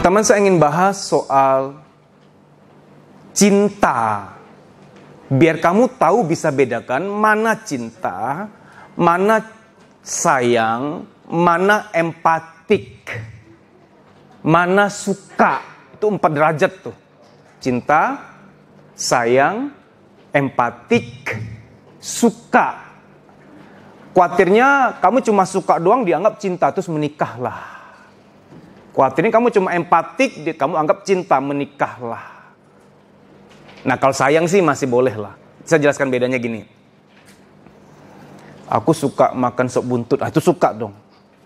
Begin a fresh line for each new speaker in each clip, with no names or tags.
Teman saya ingin bahas soal cinta. Biar kamu tahu bisa bedakan mana cinta, mana sayang, mana empatik, mana suka. Itu empat derajat tuh. Cinta, sayang, empatik, suka. Kuatirnya kamu cuma suka doang dianggap cinta terus menikahlah. Khawatirnya kamu cuma empatik, kamu anggap cinta menikahlah. Nah kalau sayang sih masih boleh lah. Saya jelaskan bedanya gini. Aku suka makan sop buntut, ah, itu suka dong.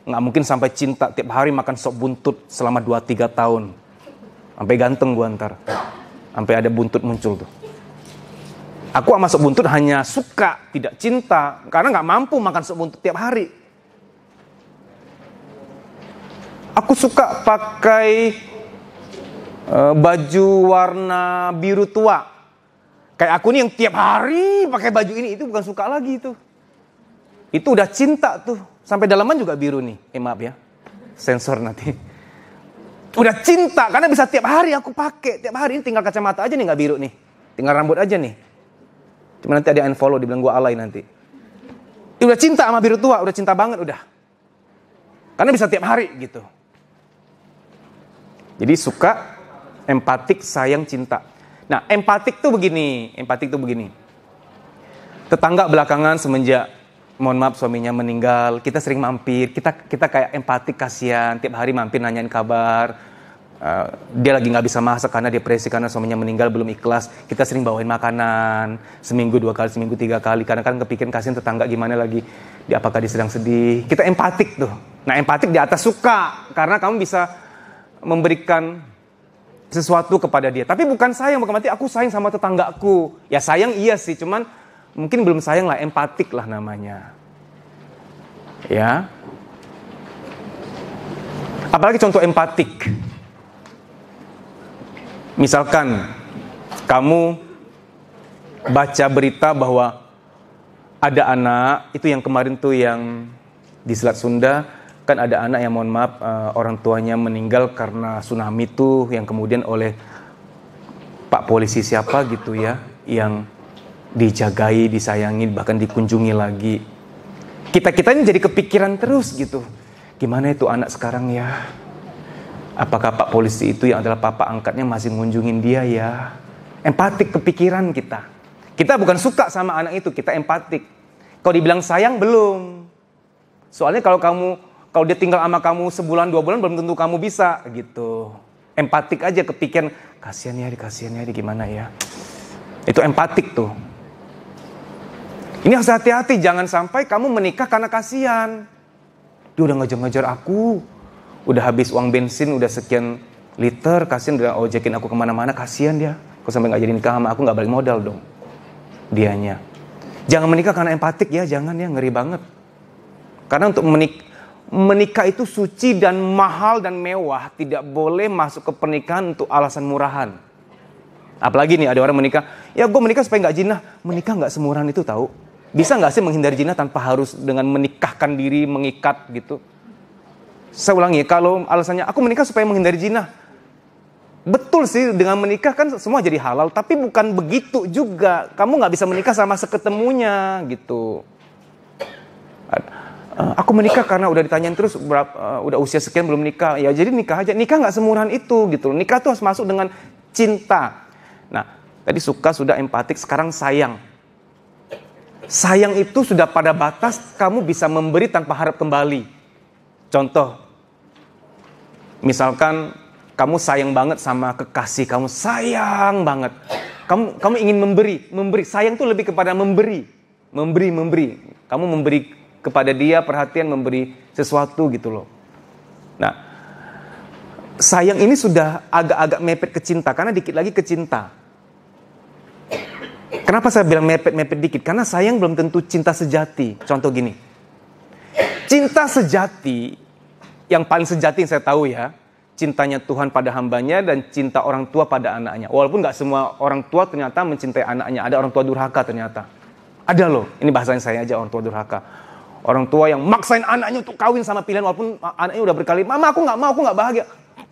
Nggak mungkin sampai cinta tiap hari makan sop buntut selama 2-3 tahun. Sampai ganteng gua ntar. Sampai ada buntut muncul tuh. Aku sama sop buntut hanya suka, tidak cinta. Karena nggak mampu makan sop buntut tiap hari Aku suka pakai uh, baju warna biru tua. Kayak aku nih yang tiap hari pakai baju ini itu bukan suka lagi itu. Itu udah cinta tuh. Sampai dalaman juga biru nih. Eh maaf ya. Sensor nanti. Udah cinta karena bisa tiap hari aku pakai. Tiap hari ini tinggal kacamata aja nih nggak biru nih. Tinggal rambut aja nih. Cuma nanti ada unfollow dibilang gua alay nanti. Udah cinta sama biru tua, udah cinta banget udah. Karena bisa tiap hari gitu. Jadi suka, empatik, sayang, cinta. Nah, empatik tuh begini, empatik tuh begini. Tetangga belakangan semenjak mohon maaf suaminya meninggal, kita sering mampir, kita kita kayak empatik kasihan, tiap hari mampir nanyain kabar. Uh, dia lagi nggak bisa masak karena depresi karena suaminya meninggal belum ikhlas. Kita sering bawain makanan seminggu dua kali, seminggu tiga kali karena kan kepikiran kasihan tetangga gimana lagi, di apakah dia sedang sedih. Kita empatik tuh. Nah empatik di atas suka karena kamu bisa memberikan sesuatu kepada dia. Tapi bukan sayang, bukan mati aku sayang sama tetanggaku. Ya sayang iya sih, cuman mungkin belum sayang lah, empatik lah namanya. Ya. Apalagi contoh empatik. Misalkan kamu baca berita bahwa ada anak itu yang kemarin tuh yang di Selat Sunda kan ada anak yang mohon maaf uh, orang tuanya meninggal karena tsunami tuh yang kemudian oleh pak polisi siapa gitu ya yang dijagai, disayangi, bahkan dikunjungi lagi. Kita kita ini jadi kepikiran terus gitu. Gimana itu anak sekarang ya? Apakah pak polisi itu yang adalah papa angkatnya masih ngunjungin dia ya? Empatik kepikiran kita. Kita bukan suka sama anak itu, kita empatik. Kalau dibilang sayang belum. Soalnya kalau kamu kalau dia tinggal sama kamu sebulan dua bulan belum tentu kamu bisa gitu. Empatik aja kepikiran kasihan ya, kasihan ya, gimana ya. Itu empatik tuh. Ini harus hati-hati, jangan sampai kamu menikah karena kasihan. Dia udah ngejar-ngejar aku, udah habis uang bensin, udah sekian liter, kasihan udah ojekin aku kemana-mana, kasihan dia. Kok sampai nggak jadi nikah sama aku nggak balik modal dong, dianya. Jangan menikah karena empatik ya, jangan ya, ngeri banget. Karena untuk menikah menikah itu suci dan mahal dan mewah, tidak boleh masuk ke pernikahan untuk alasan murahan. Apalagi nih ada orang menikah, ya gue menikah supaya nggak jinah. Menikah nggak semurahan itu tahu. Bisa nggak sih menghindari jinah tanpa harus dengan menikahkan diri, mengikat gitu. Saya ulangi, kalau alasannya aku menikah supaya menghindari jinah. Betul sih dengan menikah kan semua jadi halal, tapi bukan begitu juga. kamu nggak bisa menikah sama seketemunya gitu. Eh, aku menikah karena udah ditanyain terus berapa, uh, eh, udah usia sekian belum nikah ya jadi nikah aja nikah nggak semurahan itu gitu nikah tuh harus masuk dengan cinta nah tadi suka sudah empatik sekarang sayang sayang itu sudah pada batas kamu bisa memberi tanpa harap kembali contoh misalkan kamu sayang banget sama kekasih kamu sayang banget kamu kamu ingin memberi memberi sayang tuh lebih kepada memberi memberi memberi kamu memberi kepada dia perhatian memberi sesuatu gitu loh. Nah, sayang ini sudah agak-agak mepet ke cinta karena dikit lagi ke cinta. Kenapa saya bilang mepet-mepet dikit? Karena sayang belum tentu cinta sejati. Contoh gini. Cinta sejati yang paling sejati yang saya tahu ya, cintanya Tuhan pada hambanya dan cinta orang tua pada anaknya. Walaupun nggak semua orang tua ternyata mencintai anaknya. Ada orang tua durhaka ternyata. Ada loh, ini bahasanya saya aja orang tua durhaka Orang tua yang maksain anaknya untuk kawin sama pilihan walaupun anaknya udah berkali, mama aku nggak mau, aku nggak bahagia.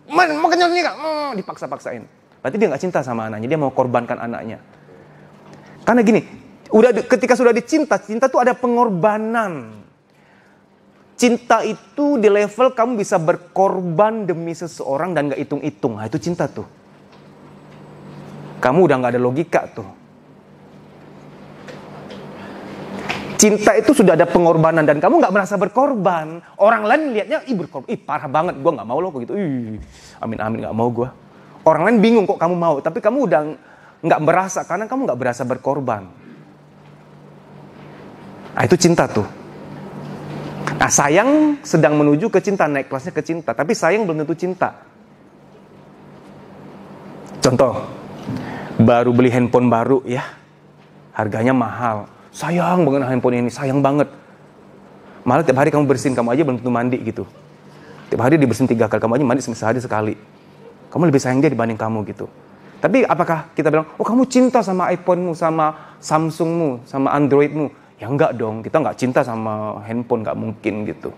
Man, makanya ini kan Oh, dipaksa-paksain. Berarti dia nggak cinta sama anaknya, dia mau korbankan anaknya. Karena gini, udah ketika sudah dicinta, cinta tuh ada pengorbanan. Cinta itu di level kamu bisa berkorban demi seseorang dan nggak hitung-hitung. Nah, itu cinta tuh. Kamu udah nggak ada logika tuh Cinta itu sudah ada pengorbanan dan kamu nggak merasa berkorban. Orang lain lihatnya, ih berkorban, ih parah banget, gue nggak mau loh kok gitu. Ih, amin amin nggak mau gue. Orang lain bingung kok kamu mau, tapi kamu udah nggak merasa karena kamu nggak berasa berkorban. Nah, itu cinta tuh. Nah, sayang sedang menuju ke cinta, naik kelasnya ke cinta, tapi sayang belum tentu cinta. Contoh, baru beli handphone baru ya, harganya mahal sayang banget handphone ini, sayang banget. Malah tiap hari kamu bersihin, kamu aja belum tentu mandi gitu. Tiap hari dibersihin tiga kali, kamu aja mandi sehari sekali. Kamu lebih sayang dia dibanding kamu gitu. Tapi apakah kita bilang, oh kamu cinta sama iPhonemu, sama Samsungmu, sama Androidmu? Ya enggak dong, kita nggak cinta sama handphone, nggak mungkin gitu.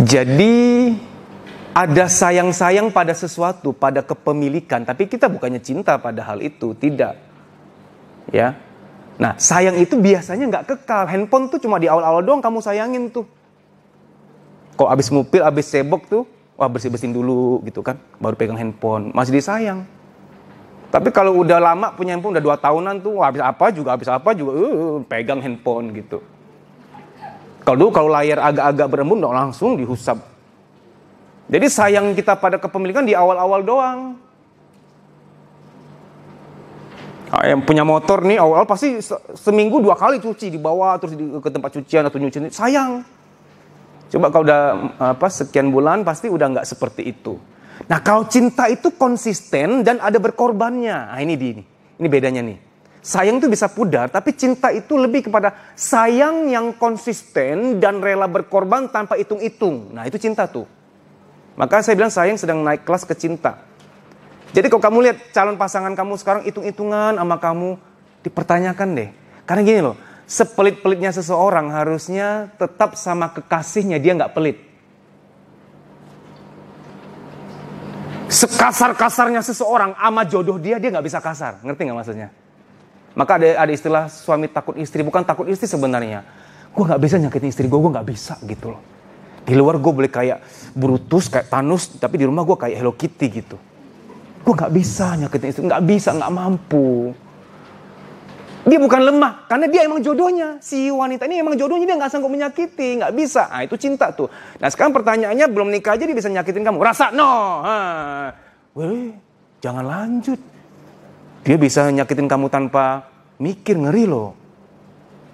Jadi ada sayang-sayang pada sesuatu, pada kepemilikan, tapi kita bukannya cinta pada hal itu, tidak ya nah sayang itu biasanya nggak kekal handphone tuh cuma di awal-awal doang kamu sayangin tuh kok abis ngupil abis sebok tuh wah bersih bersihin dulu gitu kan baru pegang handphone masih disayang tapi kalau udah lama punya handphone udah dua tahunan tuh wah, habis apa juga abis apa juga uh, pegang handphone gitu kalau dulu kalau layar agak-agak berembun langsung dihusap jadi sayang kita pada kepemilikan di awal-awal doang Ah, yang punya motor nih awal, -awal pasti se seminggu dua kali cuci di bawah terus di, ke tempat cucian atau nyuci sayang coba kau udah mm, apa sekian bulan pasti udah nggak seperti itu nah kau cinta itu konsisten dan ada berkorbannya nah, ini di ini ini bedanya nih sayang itu bisa pudar tapi cinta itu lebih kepada sayang yang konsisten dan rela berkorban tanpa hitung-hitung nah itu cinta tuh maka saya bilang sayang sedang naik kelas ke cinta jadi kalau kamu lihat calon pasangan kamu sekarang hitung-hitungan sama kamu, dipertanyakan deh. Karena gini loh, sepelit-pelitnya seseorang harusnya tetap sama kekasihnya, dia nggak pelit. Sekasar-kasarnya seseorang ama jodoh dia, dia nggak bisa kasar. Ngerti nggak maksudnya? Maka ada, ada istilah suami takut istri, bukan takut istri sebenarnya. Gue nggak bisa nyakitin istri gue, gue nggak bisa gitu loh. Di luar gue boleh kayak Brutus, kayak Thanos, tapi di rumah gue kayak Hello Kitty gitu gue nggak bisa nyakitin istri, nggak bisa, nggak mampu. Dia bukan lemah, karena dia emang jodohnya. Si wanita ini emang jodohnya, dia nggak sanggup menyakiti, nggak bisa. Nah, itu cinta tuh. Nah sekarang pertanyaannya, belum nikah aja dia bisa nyakitin kamu. Rasa, no. Ha. Weh, jangan lanjut. Dia bisa nyakitin kamu tanpa mikir, ngeri loh.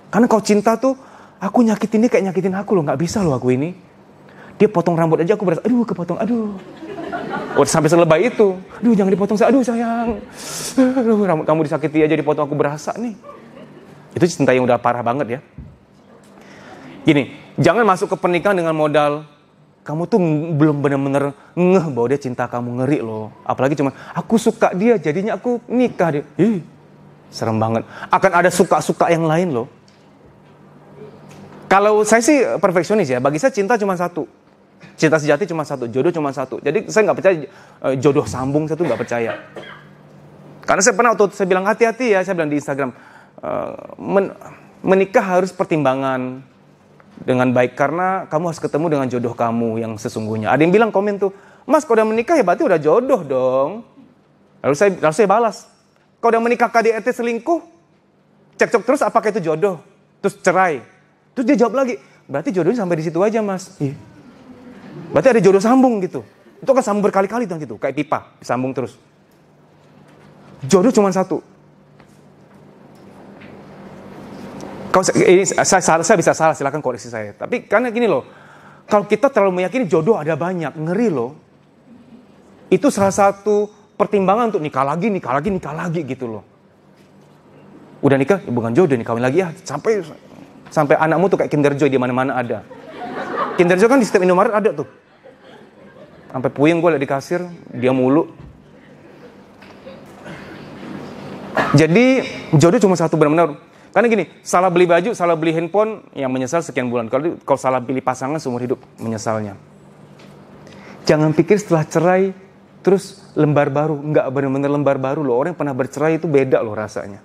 Karena kau cinta tuh, aku nyakitin dia kayak nyakitin aku loh, nggak bisa loh aku ini. Dia potong rambut aja, aku berasa, aduh kepotong, aduh. Udah oh, sampai selebay itu. Aduh jangan dipotong saya. Aduh sayang. Aduh, rambut kamu disakiti aja dipotong aku berasa nih. Itu cinta yang udah parah banget ya. Gini, jangan masuk ke pernikahan dengan modal kamu tuh belum benar benar ngeh bahwa dia cinta kamu ngeri loh. Apalagi cuma aku suka dia jadinya aku nikah dia. Ih, serem banget. Akan ada suka-suka yang lain loh. Kalau saya sih perfeksionis ya, bagi saya cinta cuma satu. Cinta sejati cuma satu, jodoh cuma satu. Jadi saya nggak percaya eh, jodoh sambung, saya tuh nggak percaya. Karena saya pernah waktu saya bilang hati-hati ya, saya bilang di Instagram, eh, men menikah harus pertimbangan dengan baik karena kamu harus ketemu dengan jodoh kamu yang sesungguhnya. Ada yang bilang komen tuh, Mas kalau udah menikah ya berarti udah jodoh dong. Lalu saya, lalu saya balas, kalau udah menikah KDRT selingkuh, cekcok terus apakah itu jodoh? Terus cerai. Terus dia jawab lagi, berarti jodohnya sampai di situ aja mas. Iya. Berarti ada jodoh sambung gitu. Itu akan sambung berkali-kali dong gitu, kayak pipa, sambung terus. Jodoh cuma satu. Kalau ini saya, saya, saya bisa salah, silahkan koreksi saya. Tapi karena gini loh, kalau kita terlalu meyakini jodoh ada banyak, ngeri loh. Itu salah satu pertimbangan untuk nikah lagi, nikah lagi, nikah lagi gitu loh. Udah nikah, ya bukan jodoh, nikahin lagi ya. Sampai sampai anakmu tuh kayak Kinder Joy di mana-mana ada. Kinder kan di setiap Indomaret ada tuh. Sampai puyeng gue liat di kasir, dia mulu. Jadi jodoh cuma satu benar-benar. Karena gini, salah beli baju, salah beli handphone, yang menyesal sekian bulan. Kalau kalau salah pilih pasangan seumur hidup, menyesalnya. Jangan pikir setelah cerai terus lembar baru, nggak benar-benar lembar baru loh. Orang yang pernah bercerai itu beda loh rasanya.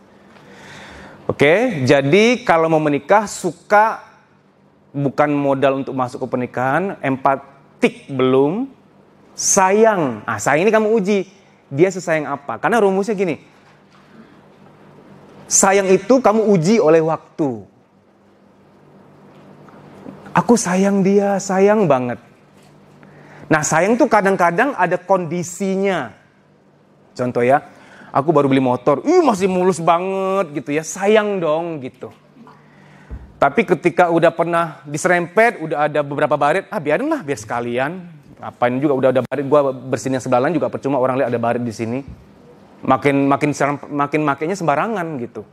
Oke, jadi kalau mau menikah suka bukan modal untuk masuk ke pernikahan, empatik belum, sayang. Ah, sayang ini kamu uji, dia sesayang apa? Karena rumusnya gini. Sayang itu kamu uji oleh waktu. Aku sayang dia, sayang banget. Nah, sayang tuh kadang-kadang ada kondisinya. Contoh ya, aku baru beli motor, ih masih mulus banget gitu ya, sayang dong gitu. Tapi ketika udah pernah diserempet, udah ada beberapa barit, ah biarin lah biar sekalian. Apain juga udah ada barit gue bersihin yang sebelah lain juga percuma orang lihat ada barit di sini. Makin makin makin makainya sembarangan gitu.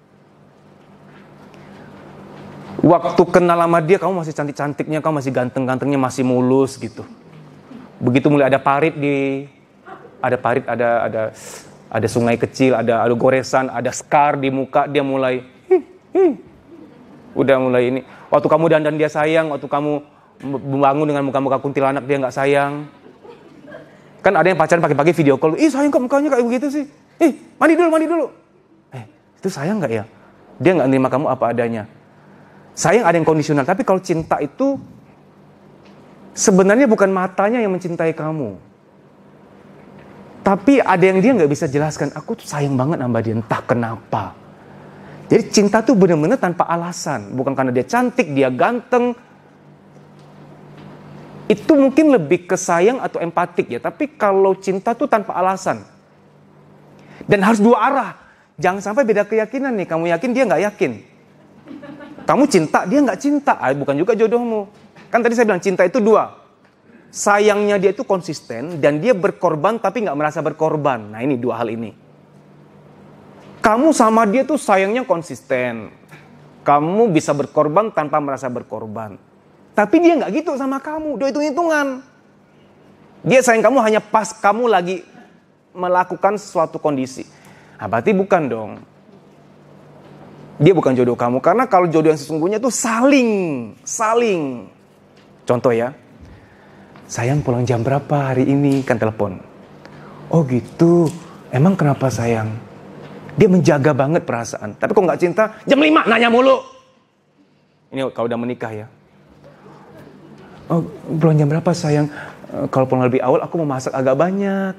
Waktu kenal sama dia kamu masih cantik-cantiknya, kamu masih ganteng-gantengnya, masih mulus gitu. Begitu mulai ada parit di ada parit, ada ada ada sungai kecil, ada ada goresan, ada scar di muka, dia mulai Hih, hih udah mulai ini waktu kamu dandan dia sayang waktu kamu membangun dengan muka-muka kuntilanak dia nggak sayang kan ada yang pacaran pagi-pagi video call ih sayang kok mukanya kayak begitu sih ih mandi dulu mandi dulu eh itu sayang nggak ya dia nggak nerima kamu apa adanya sayang ada yang kondisional tapi kalau cinta itu sebenarnya bukan matanya yang mencintai kamu tapi ada yang dia nggak bisa jelaskan aku tuh sayang banget sama dia entah kenapa jadi cinta tuh benar-benar tanpa alasan, bukan karena dia cantik, dia ganteng. Itu mungkin lebih kesayang atau empatik ya, tapi kalau cinta tuh tanpa alasan. Dan harus dua arah. Jangan sampai beda keyakinan nih, kamu yakin dia nggak yakin. Kamu cinta, dia nggak cinta, ah, bukan juga jodohmu. Kan tadi saya bilang cinta itu dua. Sayangnya dia itu konsisten dan dia berkorban tapi nggak merasa berkorban. Nah ini dua hal ini kamu sama dia tuh sayangnya konsisten. Kamu bisa berkorban tanpa merasa berkorban. Tapi dia nggak gitu sama kamu, dia hitung-hitungan. Dia sayang kamu hanya pas kamu lagi melakukan suatu kondisi. Nah, berarti bukan dong. Dia bukan jodoh kamu karena kalau jodoh yang sesungguhnya itu saling, saling. Contoh ya, sayang pulang jam berapa hari ini kan telepon. Oh gitu, emang kenapa sayang? Dia menjaga banget perasaan. Tapi kok nggak cinta, jam 5 nanya mulu. Ini kau udah menikah ya. Oh, belum jam berapa sayang? Eh, kalau pulang lebih awal, aku mau masak agak banyak.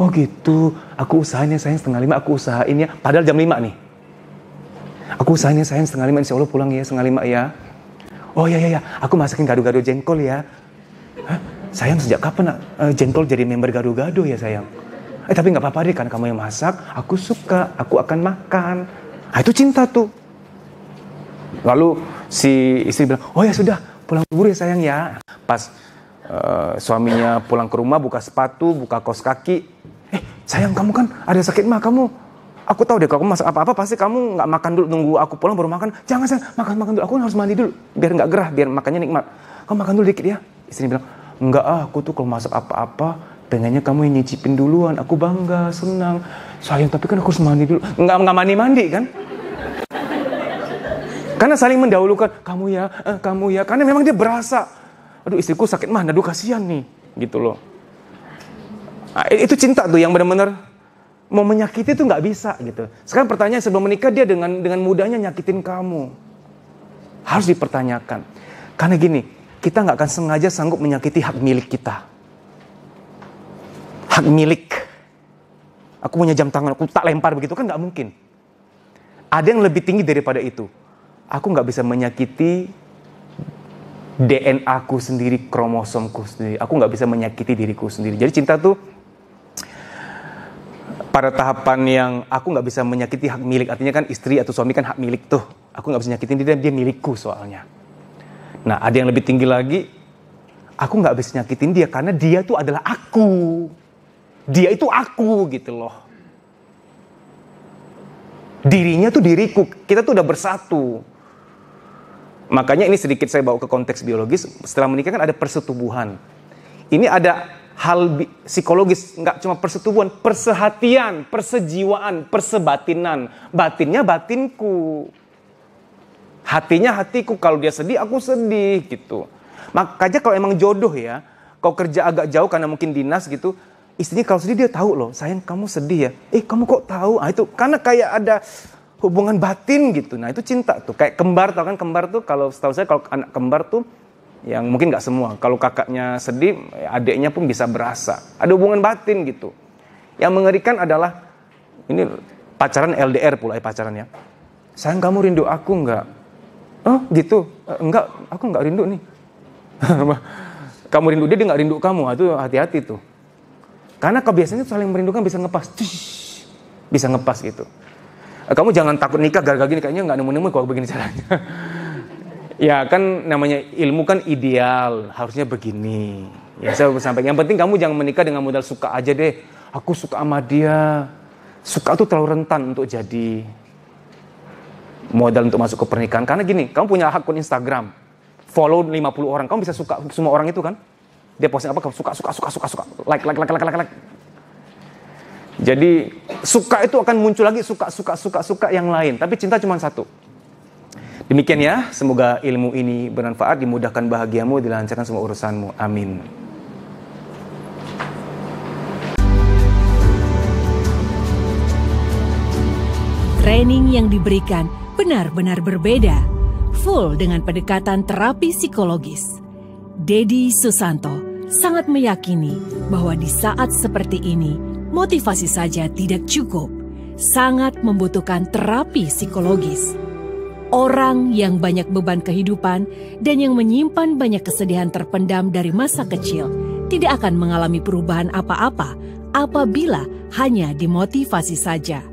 Oh gitu, aku usahanya sayang setengah lima, aku usahain ya. Padahal jam lima nih. Aku usahanya sayang setengah lima, insya Allah pulang ya setengah lima ya. Oh ya ya ya, aku masakin gado-gado jengkol ya. Hah? Sayang sejak kapan uh, jengkol jadi member gado-gado ya sayang? eh tapi nggak apa-apa deh kan kamu yang masak aku suka aku akan makan nah, itu cinta tuh lalu si istri bilang oh ya sudah pulang buru ya sayang ya pas uh, suaminya pulang ke rumah buka sepatu buka kos kaki eh sayang kamu kan ada sakit mah kamu aku tahu deh kalau kamu masak apa-apa pasti kamu nggak makan dulu nunggu aku pulang baru makan jangan sayang makan makan dulu aku harus mandi dulu biar nggak gerah biar makannya nikmat kamu makan dulu dikit ya istri bilang enggak ah aku tuh kalau masak apa-apa pengennya kamu yang nyicipin duluan aku bangga senang sayang tapi kan aku harus mandi dulu nggak nggak mandi mandi kan karena saling mendahulukan kamu ya eh, kamu ya karena memang dia berasa aduh istriku sakit mana aduh kasihan nih gitu loh nah, itu cinta tuh yang benar-benar mau menyakiti tuh nggak bisa gitu sekarang pertanyaan sebelum menikah dia dengan dengan mudahnya nyakitin kamu harus dipertanyakan karena gini kita nggak akan sengaja sanggup menyakiti hak milik kita hak milik. Aku punya jam tangan, aku tak lempar begitu kan nggak mungkin. Ada yang lebih tinggi daripada itu. Aku nggak bisa menyakiti DNA aku sendiri, kromosomku sendiri. Aku nggak bisa menyakiti diriku sendiri. Jadi cinta tuh pada tahapan yang aku nggak bisa menyakiti hak milik artinya kan istri atau suami kan hak milik tuh aku nggak bisa nyakitin dia dia milikku soalnya nah ada yang lebih tinggi lagi aku nggak bisa nyakitin dia karena dia tuh adalah aku dia itu aku gitu loh. Dirinya tuh diriku, kita tuh udah bersatu. Makanya ini sedikit saya bawa ke konteks biologis, setelah menikah kan ada persetubuhan. Ini ada hal psikologis, nggak cuma persetubuhan, persehatian, persejiwaan, persebatinan. Batinnya batinku. Hatinya hatiku, kalau dia sedih aku sedih gitu. Makanya kalau emang jodoh ya, kau kerja agak jauh karena mungkin dinas gitu, istrinya kalau sedih dia tahu loh, sayang kamu sedih ya. Eh kamu kok tahu? Ah itu karena kayak ada hubungan batin gitu. Nah itu cinta tuh. Kayak kembar tau kan kembar tuh kalau setahu saya kalau anak kembar tuh yang mungkin nggak semua. Kalau kakaknya sedih, adiknya pun bisa berasa. Ada hubungan batin gitu. Yang mengerikan adalah ini pacaran LDR pula eh, ya pacarannya. Sayang kamu rindu aku nggak? Oh gitu? Eh, enggak, aku nggak rindu nih. kamu rindu dia, dia nggak rindu kamu. Ah, itu hati-hati tuh karena kebiasaannya saling merindukan bisa ngepas. bisa ngepas gitu. Eh, kamu jangan takut nikah gara-gara gini kayaknya nggak nemu-nemu kalau begini caranya. ya kan namanya ilmu kan ideal, harusnya begini. Ya saya sampaikan. Yang penting kamu jangan menikah dengan modal suka aja deh. Aku suka sama dia. Suka tuh terlalu rentan untuk jadi modal untuk masuk ke pernikahan. Karena gini, kamu punya akun Instagram, follow 50 orang, kamu bisa suka semua orang itu kan? dia posting apa suka suka suka suka suka like like like like like, like. Jadi suka itu akan muncul lagi suka suka suka suka yang lain, tapi cinta cuma satu. Demikian ya, semoga ilmu ini bermanfaat, dimudahkan bahagiamu, dilancarkan semua urusanmu. Amin.
Training yang diberikan benar-benar berbeda, full dengan pendekatan terapi psikologis. Dedi Susanto sangat meyakini bahwa di saat seperti ini, motivasi saja tidak cukup, sangat membutuhkan terapi psikologis. Orang yang banyak beban kehidupan dan yang menyimpan banyak kesedihan terpendam dari masa kecil tidak akan mengalami perubahan apa-apa apabila hanya dimotivasi saja.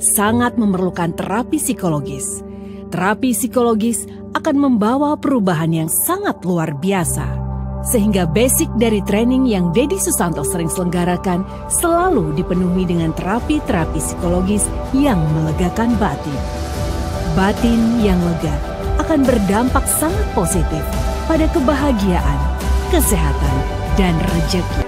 Sangat memerlukan terapi psikologis. Terapi psikologis akan membawa perubahan yang sangat luar biasa sehingga basic dari training yang Dedi Susanto sering selenggarakan selalu dipenuhi dengan terapi-terapi psikologis yang melegakan batin. Batin yang lega akan berdampak sangat positif pada kebahagiaan, kesehatan, dan rejeki.